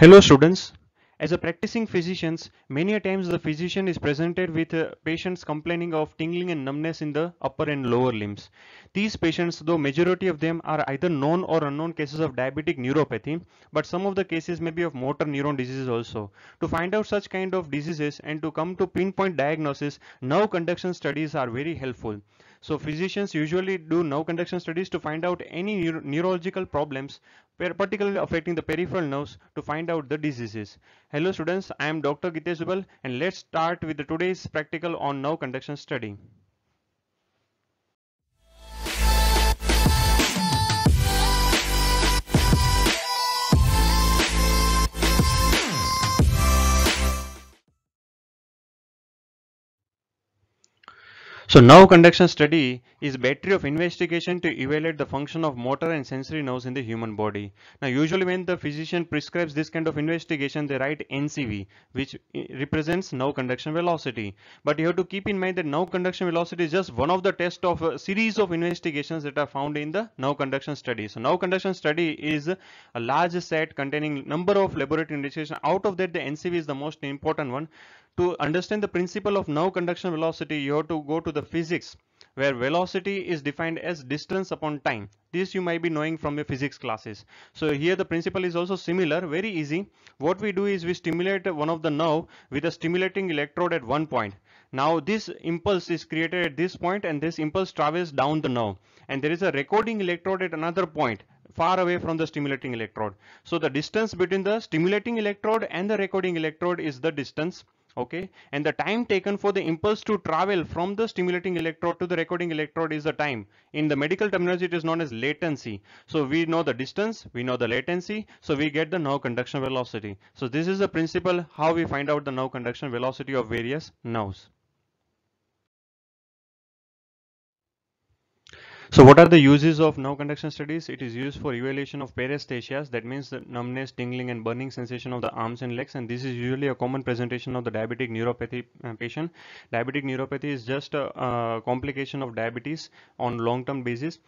Hello students. As a practicing physician, many times the physician is presented with uh, patients complaining of tingling and numbness in the upper and lower limbs. These patients, though majority of them are either known or unknown cases of diabetic neuropathy, but some of the cases may be of motor neuron diseases also. To find out such kind of diseases and to come to pinpoint diagnosis, nerve conduction studies are very helpful. So physicians usually do nerve conduction studies to find out any neuro neurological problems particularly affecting the peripheral nerves to find out the diseases. Hello students, I am Dr. Gitesh Dubal and let's start with today's practical on nerve conduction study. So now conduction study is battery of investigation to evaluate the function of motor and sensory nerves in the human body. Now usually when the physician prescribes this kind of investigation they write NCV which represents nerve conduction velocity. But you have to keep in mind that nerve conduction velocity is just one of the tests of a series of investigations that are found in the nerve conduction study. So nerve conduction study is a large set containing number of laboratory investigations. Out of that the NCV is the most important one to understand the principle of now conduction velocity, you have to go to the physics where velocity is defined as distance upon time. This you might be knowing from your physics classes. So here the principle is also similar, very easy. What we do is we stimulate one of the nerve with a stimulating electrode at one point. Now this impulse is created at this point and this impulse travels down the nerve. And there is a recording electrode at another point far away from the stimulating electrode. So the distance between the stimulating electrode and the recording electrode is the distance okay and the time taken for the impulse to travel from the stimulating electrode to the recording electrode is the time in the medical terminology it is known as latency so we know the distance we know the latency so we get the nerve conduction velocity so this is the principle how we find out the nerve conduction velocity of various nerves So what are the uses of nerve conduction studies? It is used for evaluation of paresthesias, that means the numbness, tingling and burning sensation of the arms and legs and this is usually a common presentation of the diabetic neuropathy uh, patient. Diabetic neuropathy is just a, a complication of diabetes on long-term basis.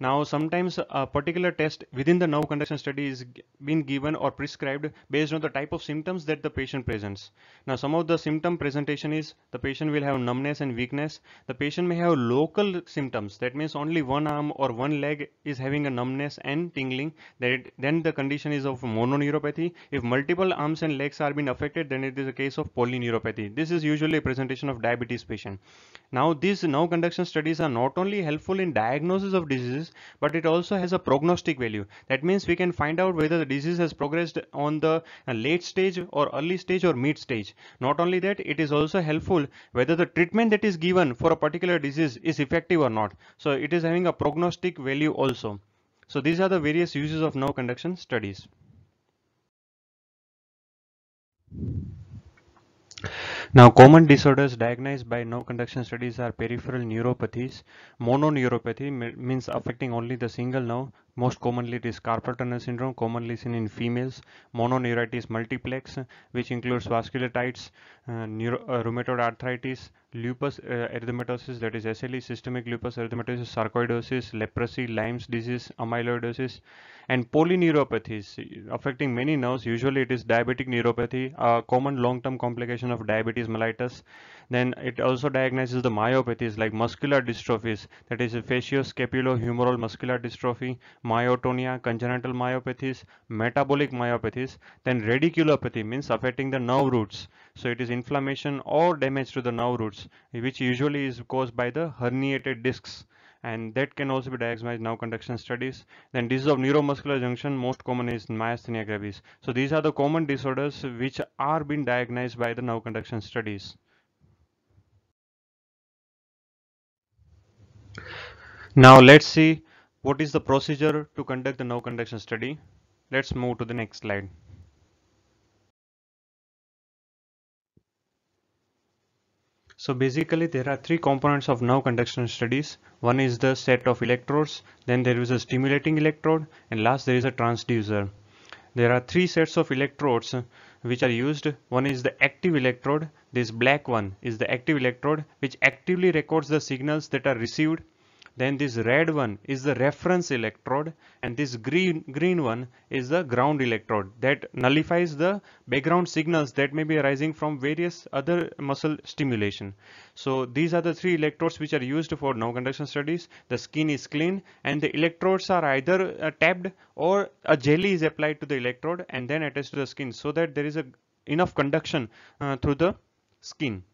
Now, sometimes a particular test within the nerve conduction study is being given or prescribed based on the type of symptoms that the patient presents. Now, some of the symptom presentation is the patient will have numbness and weakness. The patient may have local symptoms. That means only one arm or one leg is having a numbness and tingling. That then the condition is of mononeuropathy. If multiple arms and legs are being affected, then it is a case of polyneuropathy. This is usually a presentation of diabetes patient. Now, these nerve conduction studies are not only helpful in diagnosis of diseases but it also has a prognostic value. That means we can find out whether the disease has progressed on the uh, late stage or early stage or mid stage. Not only that, it is also helpful whether the treatment that is given for a particular disease is effective or not. So it is having a prognostic value also. So these are the various uses of nerve conduction studies. Now, common disorders diagnosed by no conduction studies are peripheral neuropathies. Mononeuropathy means affecting only the single nerve. Most commonly it is carpal tunnel syndrome, commonly seen in females, mononeuritis multiplex, which includes vasculitis, uh, uh, rheumatoid arthritis, lupus uh, erythematosus, that is SLE, systemic lupus erythematosus, sarcoidosis, leprosy, Lyme's disease, amyloidosis, and polyneuropathies affecting many nerves. Usually it is diabetic neuropathy, a common long-term complication of diabetes mellitus, then it also diagnoses the myopathies like muscular dystrophies, that is facioscapulohumeral muscular dystrophy, myotonia, congenital myopathies, metabolic myopathies. Then radiculopathy means affecting the nerve roots. So it is inflammation or damage to the nerve roots, which usually is caused by the herniated discs and that can also be diagnosed now conduction studies then disease of neuromuscular junction most common is myasthenia gravis so these are the common disorders which are being diagnosed by the now conduction studies Now let's see what is the procedure to conduct the no conduction study. Let's move to the next slide. So basically there are three components of no conduction studies. One is the set of electrodes, then there is a stimulating electrode and last there is a transducer. There are three sets of electrodes uh, which are used. One is the active electrode. This black one is the active electrode which actively records the signals that are received then this red one is the reference electrode and this green, green one is the ground electrode that nullifies the background signals that may be arising from various other muscle stimulation. So these are the three electrodes which are used for non-conduction studies. The skin is clean and the electrodes are either uh, tapped or a jelly is applied to the electrode and then attached to the skin so that there is a enough conduction uh, through the skin.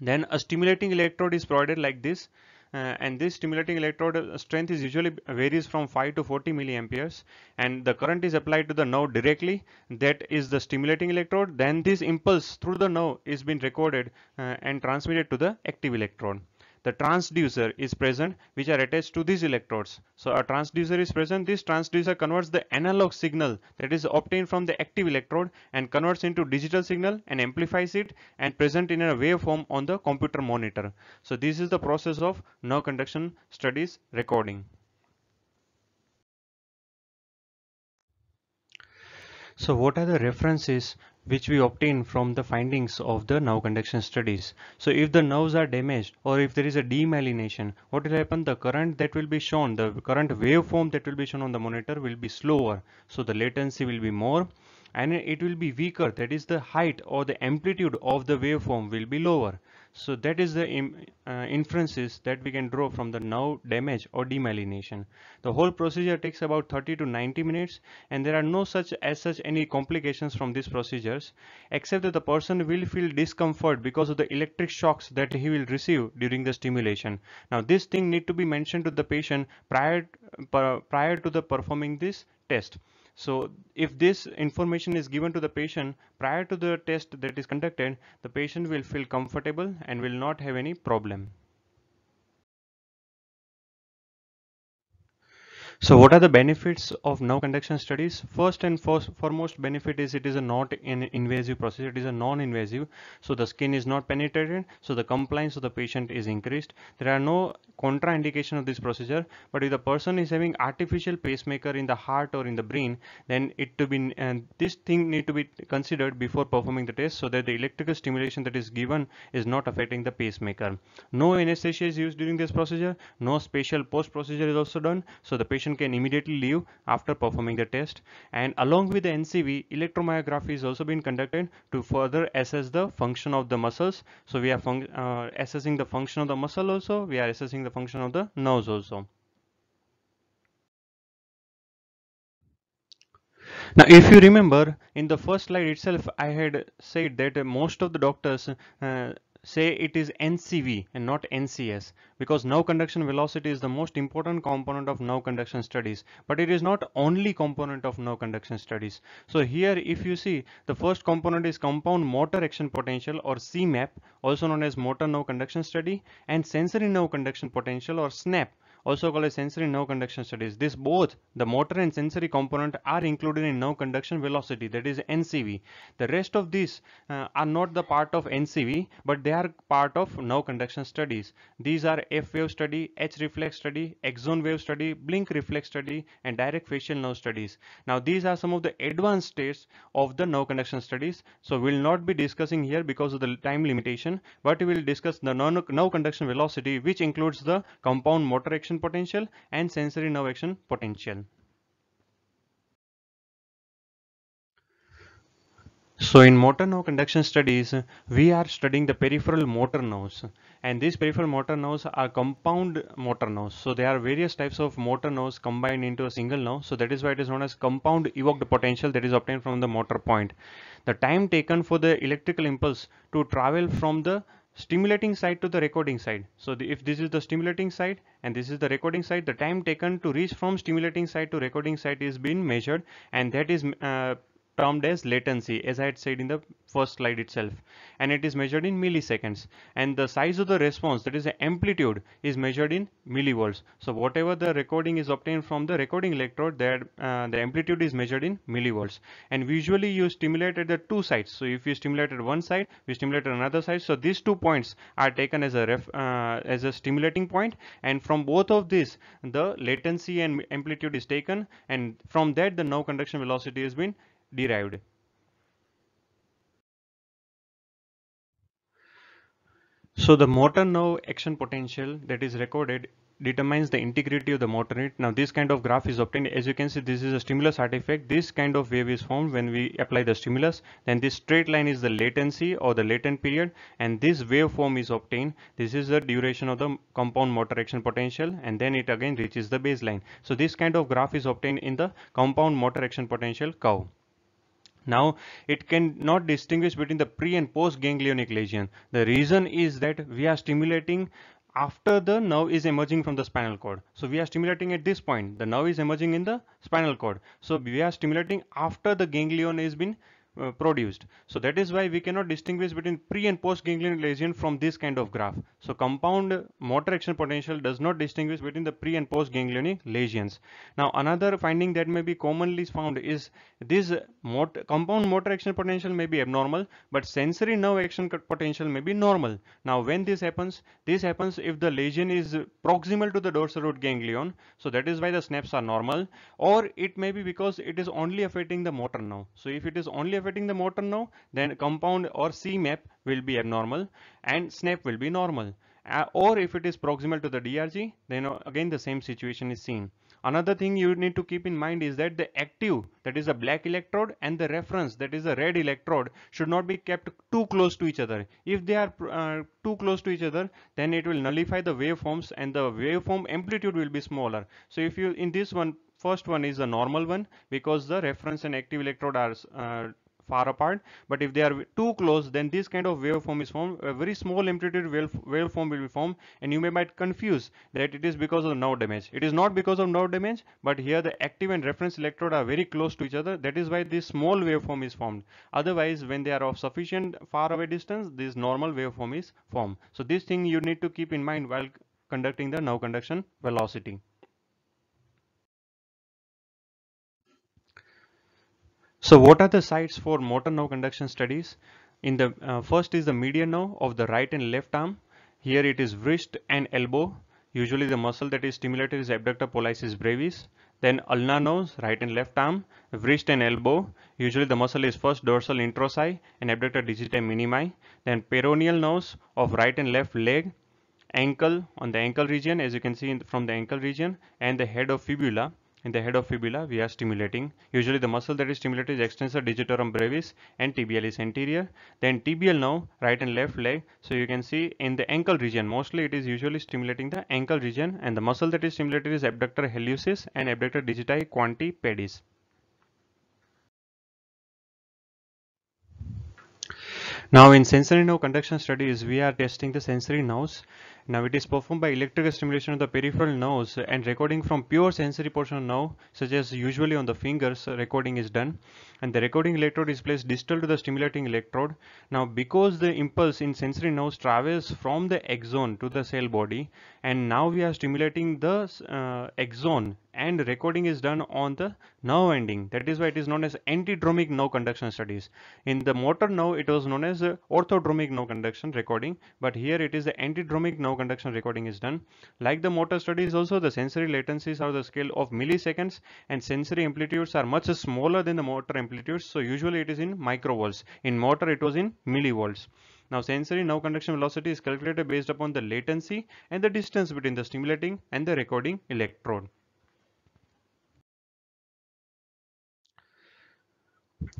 Then a stimulating electrode is provided like this uh, and this stimulating electrode uh, strength is usually varies from 5 to 40 milliamperes and the current is applied to the nerve directly that is the stimulating electrode then this impulse through the nerve is being recorded uh, and transmitted to the active electrode the transducer is present which are attached to these electrodes. So a transducer is present. This transducer converts the analog signal that is obtained from the active electrode and converts into digital signal and amplifies it and present in a waveform on the computer monitor. So this is the process of nerve conduction studies recording. So what are the references which we obtain from the findings of the nerve conduction studies. So if the nerves are damaged or if there is a demyelination, what will happen? The current that will be shown, the current waveform that will be shown on the monitor will be slower. So the latency will be more and it will be weaker. That is the height or the amplitude of the waveform will be lower. So that is the uh, inferences that we can draw from the now damage or demyelination. The whole procedure takes about 30 to 90 minutes and there are no such as such any complications from these procedures except that the person will feel discomfort because of the electric shocks that he will receive during the stimulation. Now this thing need to be mentioned to the patient prior, uh, prior to the performing this test. So if this information is given to the patient prior to the test that is conducted, the patient will feel comfortable and will not have any problem. So what are the benefits of no conduction studies? First and first, foremost benefit is it is a not an invasive process. It is a non-invasive. So the skin is not penetrated. So the compliance of the patient is increased. There are no contraindication of this procedure. But if the person is having artificial pacemaker in the heart or in the brain, then it to be and this thing need to be considered before performing the test so that the electrical stimulation that is given is not affecting the pacemaker. No anesthesia is used during this procedure. No special post procedure is also done. So the patient patient can immediately leave after performing the test. And along with the NCV, electromyography is also been conducted to further assess the function of the muscles. So we are uh, assessing the function of the muscle also, we are assessing the function of the nose also. Now, if you remember in the first slide itself, I had said that most of the doctors uh, say it is NCV and not NCS because now conduction velocity is the most important component of now conduction studies but it is not only component of now conduction studies so here if you see the first component is compound motor action potential or CMAP also known as motor now conduction study and sensory now conduction potential or SNAP also called as sensory nerve conduction studies. This both the motor and sensory component are included in nerve conduction velocity that is NCV. The rest of these uh, are not the part of NCV but they are part of nerve conduction studies. These are F wave study, H reflex study, axon wave study, blink reflex study and direct facial nerve studies. Now these are some of the advanced states of the nerve conduction studies. So we will not be discussing here because of the time limitation but we will discuss the nerve conduction velocity which includes the compound motor action action potential and sensory nerve action potential. So in motor nerve conduction studies, we are studying the peripheral motor nerves and these peripheral motor nerves are compound motor nerves. So there are various types of motor nerves combined into a single nerve. So that is why it is known as compound evoked potential that is obtained from the motor point. The time taken for the electrical impulse to travel from the stimulating side to the recording side. So the, if this is the stimulating side and this is the recording side, the time taken to reach from stimulating side to recording side is being measured and that is uh, termed as latency as I had said in the first slide itself and it is measured in milliseconds and the size of the response that is the amplitude is measured in millivolts so whatever the recording is obtained from the recording electrode that uh, the amplitude is measured in millivolts and visually you stimulate at the two sides so if you stimulate at one side you at another side so these two points are taken as a ref, uh, as a stimulating point and from both of these the latency and amplitude is taken and from that the no conduction velocity has been derived So the motor nerve action potential that is recorded determines the integrity of the motor unit. Now this kind of graph is obtained. As you can see, this is a stimulus artifact. This kind of wave is formed when we apply the stimulus. Then this straight line is the latency or the latent period. And this waveform is obtained. This is the duration of the compound motor action potential. And then it again reaches the baseline. So this kind of graph is obtained in the compound motor action potential curve. Now, it cannot distinguish between the pre and post ganglionic lesion. The reason is that we are stimulating after the nerve is emerging from the spinal cord. So we are stimulating at this point. The nerve is emerging in the spinal cord. So we are stimulating after the ganglion has been uh, produced. So that is why we cannot distinguish between pre and post ganglion lesion from this kind of graph. So compound motor action potential does not distinguish between the pre and post ganglionic lesions. Now another finding that may be commonly found is this compound motor action potential may be abnormal but sensory nerve action potential may be normal. Now when this happens, this happens if the lesion is proximal to the dorsal root ganglion. So that is why the snaps are normal or it may be because it is only affecting the motor now. So if it is only affecting the motor now, then compound or CMAP will be abnormal and SNAP will be normal. Uh, or if it is proximal to the DRG, then uh, again the same situation is seen. Another thing you need to keep in mind is that the active, that is a black electrode and the reference, that is a red electrode, should not be kept too close to each other. If they are uh, too close to each other, then it will nullify the waveforms and the waveform amplitude will be smaller. So if you, in this one, first one is a normal one because the reference and active electrode are uh, far apart but if they are too close then this kind of waveform is formed a very small amplitude waveform will be formed and you may might confuse that it is because of nerve damage it is not because of nerve damage but here the active and reference electrode are very close to each other that is why this small waveform is formed otherwise when they are of sufficient far away distance this normal waveform is formed so this thing you need to keep in mind while conducting the nerve conduction velocity So what are the sites for motor nerve conduction studies? In the uh, first is the median nerve of the right and left arm. Here it is wrist and elbow. Usually the muscle that is stimulated is abductor pollicis brevis. Then ulnar nerves, right and left arm, wrist and elbow. Usually the muscle is first dorsal introsi and abductor digiti minimi. Then peroneal nerves of right and left leg, ankle on the ankle region as you can see from the ankle region and the head of fibula in the head of fibula, we are stimulating. Usually the muscle that is stimulated is extensor digitorum brevis and tibial is anterior. Then tibial now, right and left leg. So you can see in the ankle region, mostly it is usually stimulating the ankle region and the muscle that is stimulated is abductor hallucis and abductor digiti quanti pedis. Now in sensory nerve conduction studies, we are testing the sensory nerves now it is performed by electrical stimulation of the peripheral nerves and recording from pure sensory portion of nerve such as usually on the fingers recording is done and the recording electrode is placed distal to the stimulating electrode. Now because the impulse in sensory nerves travels from the axon to the cell body and now we are stimulating the uh, axon and recording is done on the nerve ending that is why it is known as antidromic nerve conduction studies in the motor nerve it was known as orthodromic nerve conduction recording but here it is the antidromic nerve no conduction recording is done. Like the motor studies also the sensory latencies are the scale of milliseconds and sensory amplitudes are much smaller than the motor amplitudes. So usually it is in microvolts. In motor it was in millivolts. Now sensory now conduction velocity is calculated based upon the latency and the distance between the stimulating and the recording electrode.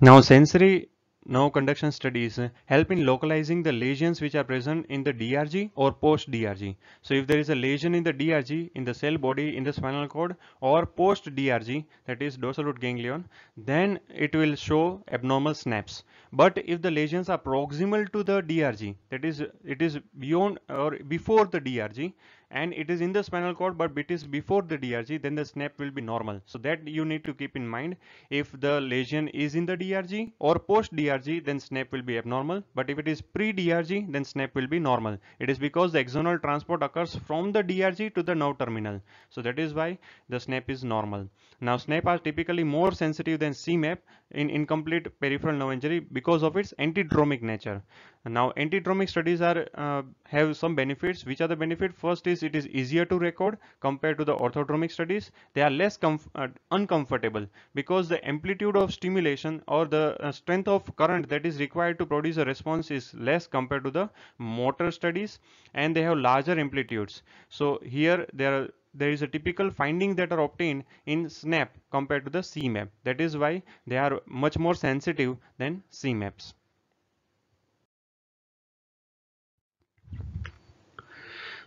Now sensory now conduction studies help in localizing the lesions which are present in the DRG or post DRG. So if there is a lesion in the DRG in the cell body in the spinal cord or post DRG that is dorsal root ganglion then it will show abnormal snaps. But if the lesions are proximal to the DRG that is it is beyond or before the DRG and it is in the spinal cord but it is before the DRG then the snap will be normal so that you need to keep in mind if the lesion is in the DRG or post DRG then snap will be abnormal but if it is pre DRG then snap will be normal it is because the axonal transport occurs from the DRG to the nerve terminal so that is why the snap is normal now SNAP are typically more sensitive than CMAP in incomplete peripheral nerve injury because of its antidromic nature. Now antidromic studies are uh, have some benefits. Which are the benefit? First is it is easier to record compared to the orthodromic studies. They are less uh, uncomfortable because the amplitude of stimulation or the uh, strength of current that is required to produce a response is less compared to the motor studies and they have larger amplitudes. So here there are there is a typical finding that are obtained in SNAP compared to the CMap. That is why they are much more sensitive than CMaps.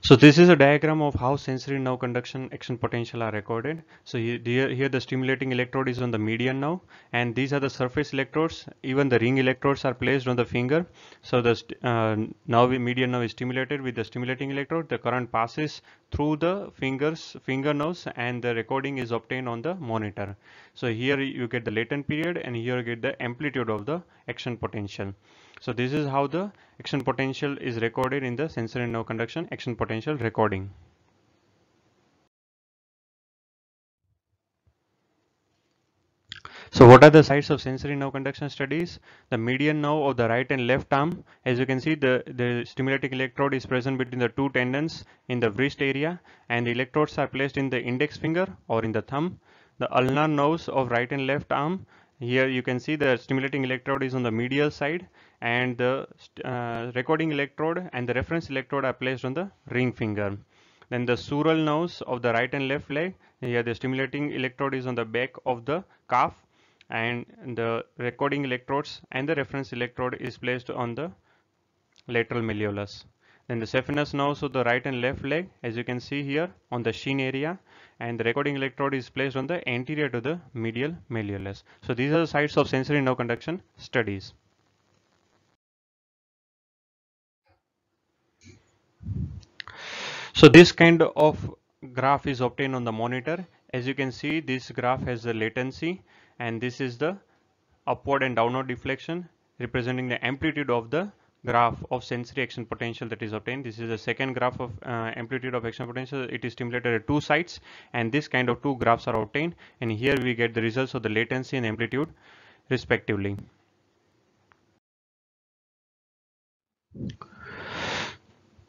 So this is a diagram of how sensory nerve conduction action potential are recorded. So here, here the stimulating electrode is on the median now and these are the surface electrodes. Even the ring electrodes are placed on the finger. So the uh, now median nerve is stimulated with the stimulating electrode. The current passes through the fingers, finger nerves and the recording is obtained on the monitor. So here you get the latent period and here you get the amplitude of the action potential. So this is how the action potential is recorded in the sensory nerve conduction action potential recording. So what are the sites of sensory nerve conduction studies? The median nerve of the right and left arm. As you can see, the, the stimulating electrode is present between the two tendons in the wrist area and the electrodes are placed in the index finger or in the thumb. The ulnar nerves of right and left arm here you can see the stimulating electrode is on the medial side and the uh, recording electrode and the reference electrode are placed on the ring finger. Then the sural nose of the right and left leg, here the stimulating electrode is on the back of the calf and the recording electrodes and the reference electrode is placed on the lateral malleolus. Then the saphenous nerve, so the right and left leg, as you can see here on the shin area, and the recording electrode is placed on the anterior to the medial malleolus. So these are the sites of sensory nerve conduction studies. So this kind of graph is obtained on the monitor. As you can see, this graph has the latency and this is the upward and downward deflection representing the amplitude of the graph of sensory action potential that is obtained. This is the second graph of uh, amplitude of action potential. It is stimulated at two sites and this kind of two graphs are obtained and here we get the results of the latency and amplitude respectively.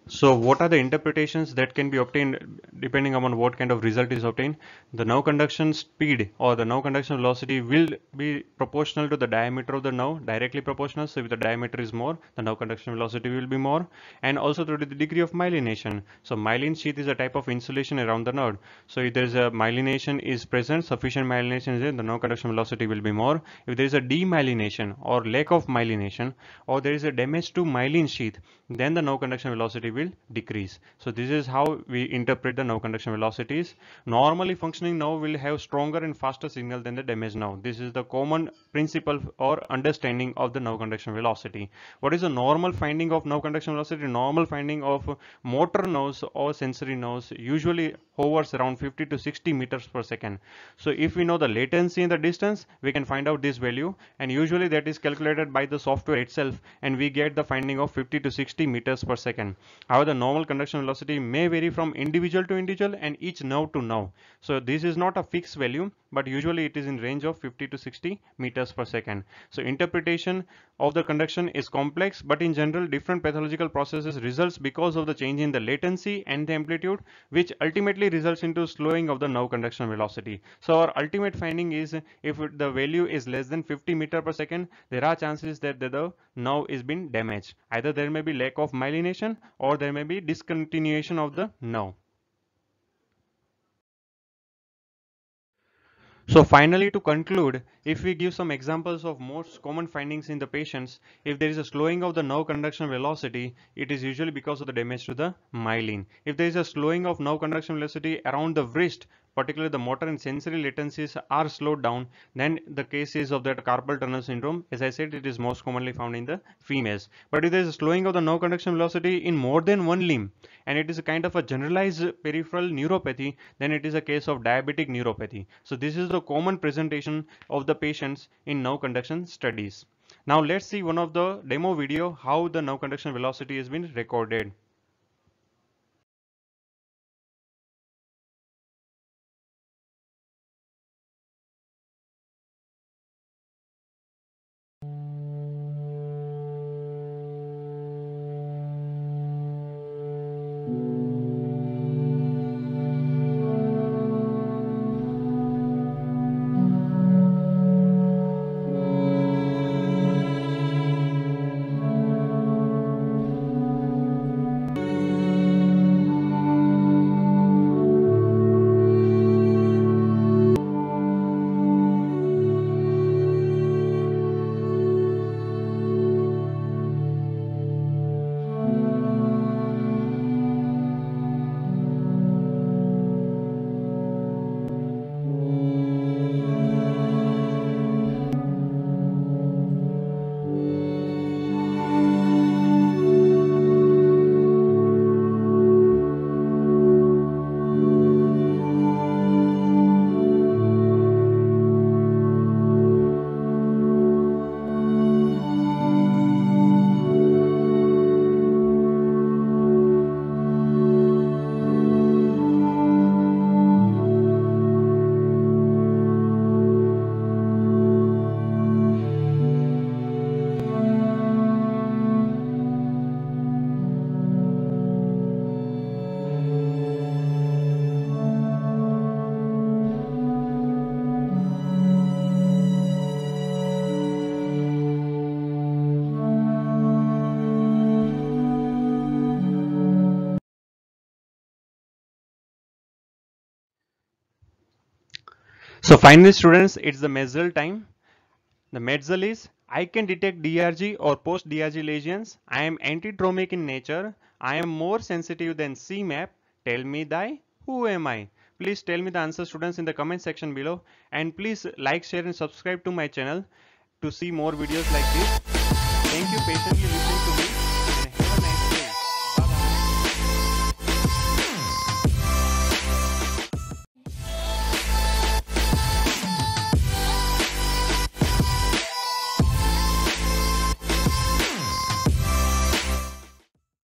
So what are the interpretations that can be obtained depending upon what kind of result is obtained? The nerve conduction speed or the nerve conduction velocity will be proportional to the diameter of the nerve, directly proportional. So if the diameter is more, the nerve conduction velocity will be more and also to the degree of myelination. So myelin sheath is a type of insulation around the nerve. So if there is a myelination is present, sufficient myelination is there, the nerve conduction velocity will be more. If there is a demyelination or lack of myelination or there is a damage to myelin sheath, then the nerve conduction velocity will decrease. So this is how we interpret the nerve conduction velocities. Normally functioning nerve will have stronger and faster signal than the damaged nerve. This is the common principle or understanding of the nerve conduction velocity. What is the normal finding of nerve conduction velocity? Normal finding of motor nerves or sensory nerves usually hovers around 50 to 60 meters per second. So if we know the latency in the distance, we can find out this value and usually that is calculated by the software itself and we get the finding of 50 to 60 meters per second. However, the normal conduction velocity may vary from individual to individual and each nerve to nerve. So this is not a fixed value, but usually it is in range of 50 to 60 meters per second. So interpretation of the conduction is complex, but in general, different pathological processes results because of the change in the latency and the amplitude, which ultimately results into slowing of the nerve conduction velocity. So our ultimate finding is if the value is less than 50 meter per second, there are chances that the nerve is being damaged. Either there may be lack of myelination or or there may be discontinuation of the noun. So finally to conclude, if we give some examples of most common findings in the patients, if there is a slowing of the nerve conduction velocity, it is usually because of the damage to the myelin. If there is a slowing of nerve conduction velocity around the wrist particularly the motor and sensory latencies are slowed down, then the cases of that carpal tunnel syndrome. As I said, it is most commonly found in the females. But if there is a slowing of the nerve conduction velocity in more than one limb, and it is a kind of a generalized peripheral neuropathy, then it is a case of diabetic neuropathy. So this is the common presentation of the patients in nerve conduction studies. Now let's see one of the demo video how the nerve conduction velocity has been recorded. So finally students, it's the mesial time. The mesial is I can detect DRG or post DRG lesions. I am antidromic in nature. I am more sensitive than CMAP. Tell me thy who am I? Please tell me the answer students in the comment section below and please like, share and subscribe to my channel to see more videos like this. Thank you patiently